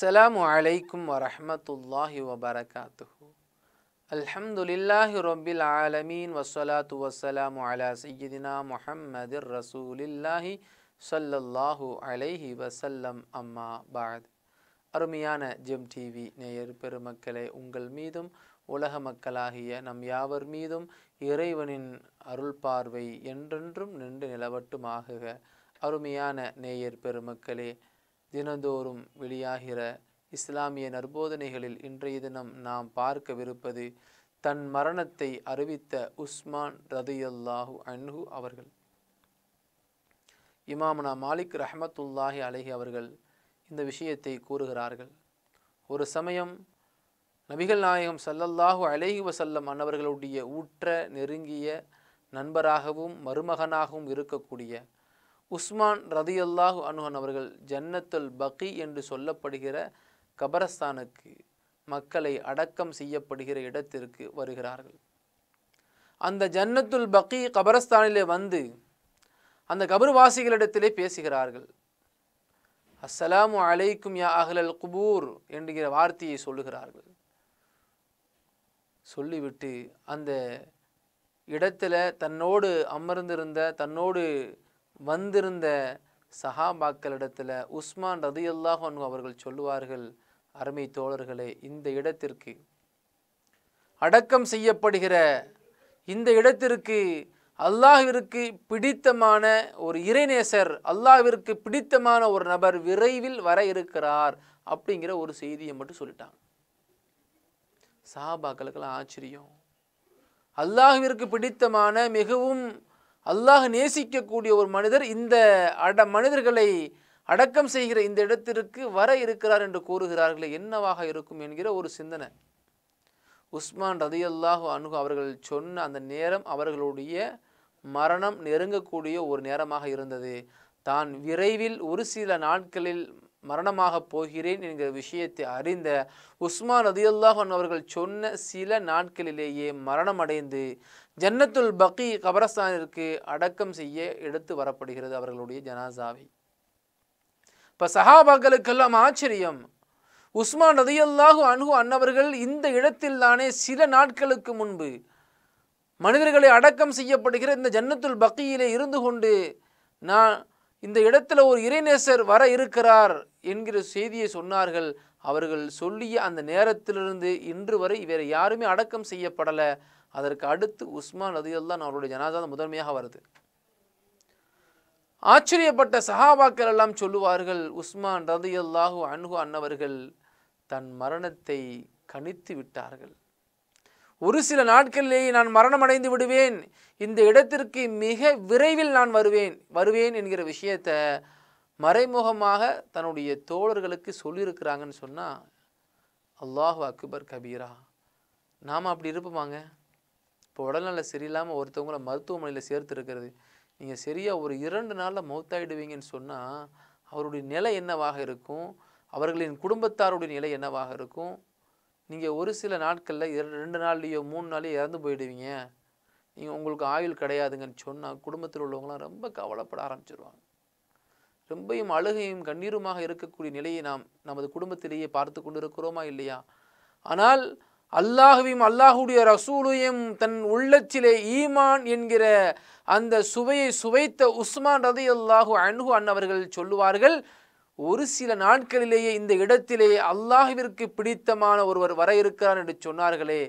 அஸ்ஸலாமு அலைக்கும் வரஹமத்துல்லாஹி வபரகாத்துஹு அல்ஹம்துலில்லாஹி ரொபில் ஆலமீன் வசலாத்து வசலாமு அலா சையதினா முஹம்மது ரசூலில்லாஹி சொல்லல்லாஹு அலைஹி வசல்லம் அம்மா பாத் அருமையான ஜெம் டிவி நேயர் பெருமக்களே உங்கள் மீதும் உலக மக்களாகிய நம் யாவர் மீதும் இறைவனின் அருள் பார்வை என்றென்றும் நின்று நிலவட்டுமாகுக அருமையான நேயர் பெருமக்களே தினந்தோறும் வெளியாகிற இஸ்லாமிய நற்போதனைகளில் இன்றைய தினம் நாம் பார்க்கவிருப்பது தன் மரணத்தை அறிவித்த உஸ்மான் ரதியல்லாஹு அன்ஹு அவர்கள் இமாமனா மாலிக் ரஹமத்துல்லாஹி அலஹி அவர்கள் இந்த விஷயத்தை கூறுகிறார்கள் ஒரு சமயம் நபிகள் நாயகம் சல்லல்லாஹு அலஹி வசல்லம் அன்னவர்களுடைய ஊற்ற நெருங்கிய நண்பராகவும் மருமகனாகவும் இருக்கக்கூடிய உஸ்மான் ரதியல்லாஹு அனுகன் அவர்கள் ஜன்னத்துல் பக்கி என்று சொல்லப்படுகிற கபரஸ்தானுக்கு மக்களை அடக்கம் செய்யப்படுகிற இடத்திற்கு வருகிறார்கள் அந்த ஜன்னத்துல் பக்கி கபரஸ்தானிலே வந்து அந்த கபர்வாசிகளிடத்திலே பேசுகிறார்கள் அஸ்ஸலாமு அலைக்கும் யா அகலல் குபூர் என்கிற வார்த்தையை சொல்லுகிறார்கள் சொல்லிவிட்டு அந்த இடத்துல தன்னோடு அமர்ந்திருந்த தன்னோடு வந்திருந்த சஹாபாக்களிடத்தில் உஸ்மான் ரதியுல்லாஹன் அவர்கள் சொல்லுவார்கள் அருமை தோழர்களே இந்த இடத்திற்கு அடக்கம் செய்யப்படுகிற இந்த இடத்திற்கு அல்லாஹிற்கு பிடித்தமான ஒரு இறைநேசர் அல்லாஹிற்கு பிடித்தமான ஒரு நபர் விரைவில் வர இருக்கிறார் அப்படிங்கிற ஒரு செய்தியை மட்டும் சொல்லிட்டாங்க சஹாபாக்களுக்கெல்லாம் ஆச்சரியம் அல்லாஹிற்கு பிடித்தமான மிகவும் அல்லாஹ் நேசிக்கக்கூடிய ஒரு மனிதர் இந்த அட மனிதர்களை அடக்கம் செய்கிற இந்த இடத்திற்கு வர இருக்கிறார் என்று கூறுகிறார்களே என்னவாக இருக்கும் என்கிற ஒரு சிந்தனை உஸ்மான் ரதியல்லாஹு அணுகு அவர்கள் சொன்ன அந்த நேரம் அவர்களுடைய மரணம் நெருங்கக்கூடிய ஒரு நேரமாக இருந்தது தான் விரைவில் ஒரு சில நாட்களில் மரணமாக போகிறேன் என்கிற விஷயத்தை அறிந்த உஸ்மான் ரதியுல்லாஹன் அவர்கள் சொன்ன சில நாட்களிலேயே மரணம் அடைந்து ஜன்னத்துல் பக்கி கபரஸ்தானிற்கு அடக்கம் செய்ய எடுத்து வரப்படுகிறது அவர்களுடைய ஜனாசாவை இப்போ சஹாபாக்களுக்கெல்லாம் ஆச்சரியம் உஸ்மான் ரதியுல்லாஹு அணுகு அன்னவர்கள் இந்த இடத்தில் தானே சில நாட்களுக்கு முன்பு மனிதர்களை அடக்கம் செய்யப்படுகிற இந்த ஜன்னத்துல் பக்கியிலே இருந்து கொண்டு நான் இந்த இடத்துல ஒரு இறைநேசர் வர இருக்கிறார் என்கிற செய்தியை சொன்னார்கள் அவர்கள் சொல்லிய அந்த நேரத்திலிருந்து இன்று வரை வேறு யாருமே அடக்கம் செய்யப்படலை அதற்கு அடுத்து உஸ்மான் தான் அவருடைய ஜனாதாதம் முதன்மையாக வருது ஆச்சரியப்பட்ட சஹாபாக்கள் எல்லாம் சொல்லுவார்கள் உஸ்மான் ரதியல்லாஹு அன்ஹு அன்னவர்கள் தன் மரணத்தை கணித்து விட்டார்கள் ஒரு சில நாட்களிலேயே நான் மரணமடைந்து விடுவேன் இந்த இடத்திற்கு மிக விரைவில் நான் வருவேன் வருவேன் என்கிற விஷயத்தை மறைமுகமாக தன்னுடைய தோழர்களுக்கு சொல்லியிருக்கிறாங்கன்னு சொன்னால் அல்லாஹு அக்பர் கபீரா நாம் அப்படி இருப்போமாங்க இப்போ உடல்நல சரியில்லாமல் ஒருத்தவங்களை மருத்துவமனையில் சேர்த்துருக்கிறது நீங்கள் சரியாக ஒரு இரண்டு நாளில் மௌத்தாயிடுவீங்கன்னு சொன்னால் அவருடைய நிலை என்னவாக இருக்கும் அவர்களின் குடும்பத்தாருடைய நிலை என்னவாக இருக்கும் நீங்கள் ஒரு சில நாட்களில் ரெண்டு நாள்லேயோ மூணு நாளையோ இறந்து போயிடுவீங்க நீங்கள் உங்களுக்கு ஆயுள் கிடையாதுங்கன்னு சொன்னால் குடும்பத்தில் உள்ளவங்களாம் ரொம்ப கவலைப்பட ஆரம்பிச்சிருவாங்க ரொம்பையும் அழுகையும் கண்ணீருமாக இருக்கக்கூடிய நிலையை நாம் நமது குடும்பத்திலேயே பார்த்து கொண்டு இருக்கிறோமா இல்லையா ஆனால் அல்லாஹுவையும் அல்லாஹுடைய ரசூலையும் தன் உள்ளத்திலே ஈமான் என்கிற அந்த சுவையை சுவைத்த உஸ்மான் ரதி அல்லாஹு அன்ஹு அன்னவர்கள் சொல்லுவார்கள் ஒரு சில நாட்களிலேயே இந்த இடத்திலேயே அல்லாஹிற்கு பிடித்தமான ஒருவர் வர இருக்கிறார் என்று சொன்னார்களே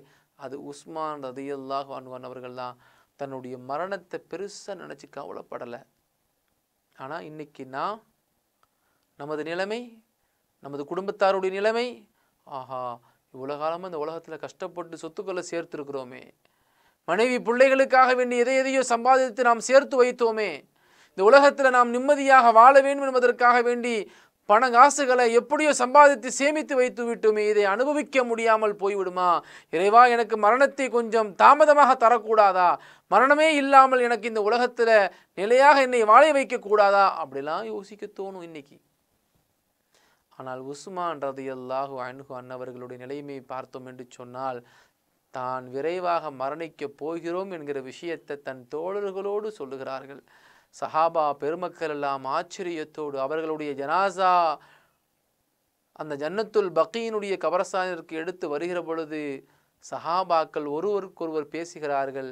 அது உஸ்மான் அல்லாஹ் அவர்கள் தான் தன்னுடைய மரணத்தை பெருசாக நினச்சி கவலைப்படலை ஆனால் இன்றைக்கி நான் நமது நிலைமை நமது குடும்பத்தாருடைய நிலைமை ஆஹா இவ்வளோ காலமாக இந்த உலகத்தில் கஷ்டப்பட்டு சொத்துக்களை சேர்த்துருக்குறோமே மனைவி பிள்ளைகளுக்காக வேண்டி எதை எதையோ சம்பாதித்து நாம் சேர்த்து வைத்தோமே இந்த உலகத்தில் நாம் நிம்மதியாக வாழ வேண்டும் என்பதற்காக வேண்டி பண காசுகளை எப்படியோ சம்பாதித்து சேமித்து வைத்து விட்டுமே இதை அனுபவிக்க முடியாமல் போய்விடுமா இறைவா எனக்கு மரணத்தை கொஞ்சம் தாமதமாக தரக்கூடாதா மரணமே இல்லாமல் எனக்கு இந்த உலகத்தில் நிலையாக என்னை வாழ வைக்கக்கூடாதா அப்படிலாம் யோசிக்க தோணும் இன்னைக்கு ஆனால் உஸ்மான் எல்லாகு அல்லாஹு அன்ஹு அன்னவர்களுடைய நிலைமை பார்த்தோம் என்று சொன்னால் தான் விரைவாக மரணிக்கப் போகிறோம் என்கிற விஷயத்தை தன் தோழர்களோடு சொல்லுகிறார்கள் சஹாபா பெருமக்கள் எல்லாம் ஆச்சரியத்தோடு அவர்களுடைய ஜனாசா அந்த ஜன்னத்துல் பக்கீனுடைய கபரஸ்தானிற்கு எடுத்து வருகிற பொழுது சஹாபாக்கள் ஒருவருக்கொருவர் பேசுகிறார்கள்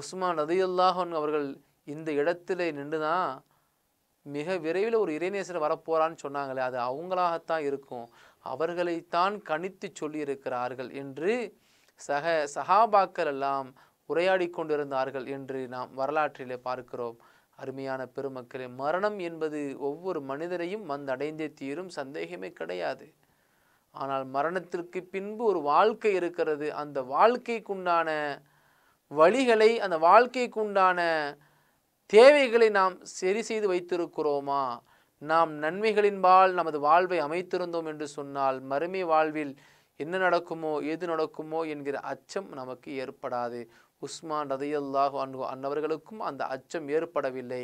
உஸ்மான் நதியுல்லாஹன் அவர்கள் இந்த இடத்துல நின்று தான் மிக விரைவில் ஒரு இறைநேசர் வரப்போகிறான்னு சொன்னாங்களே அது அவங்களாகத்தான் இருக்கும் அவர்களைத்தான் கணித்து சொல்லியிருக்கிறார்கள் என்று சக சஹாபாக்கள் எல்லாம் உரையாடி கொண்டிருந்தார்கள் என்று நாம் வரலாற்றிலே பார்க்கிறோம் அருமையான பெருமக்களே மரணம் என்பது ஒவ்வொரு மனிதரையும் வந்தடைந்தே தீரும் சந்தேகமே கிடையாது ஆனால் மரணத்திற்கு பின்பு ஒரு வாழ்க்கை இருக்கிறது அந்த வாழ்க்கைக்குண்டான வழிகளை அந்த வாழ்க்கைக்குண்டான தேவைகளை நாம் சரி செய்து வைத்திருக்கிறோமா நாம் நன்மைகளின்பால் நமது வாழ்வை அமைத்திருந்தோம் என்று சொன்னால் மறுமை வாழ்வில் என்ன நடக்குமோ எது நடக்குமோ என்கிற அச்சம் நமக்கு ஏற்படாது உஸ்மான் ரதையல்லாஹு அன்பு அன்னவர்களுக்கும் அந்த அச்சம் ஏற்படவில்லை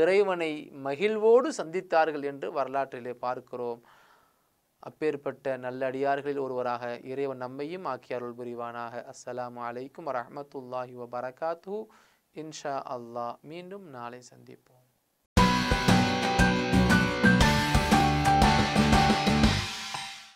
இறைவனை மகிழ்வோடு சந்தித்தார்கள் என்று வரலாற்றிலே பார்க்கிறோம் அப்பேற்பட்ட நல்ல அடியார்களில் ஒருவராக இறைவன் நம்மையும் ஆக்கியாருள் புரிவானாக அஸ்லாம் அலைக்கும் வரமத்துல்லாஹி வபரகாத்து இன்ஷா அல்லாஹ் மீண்டும் நாளை சந்திப்போம்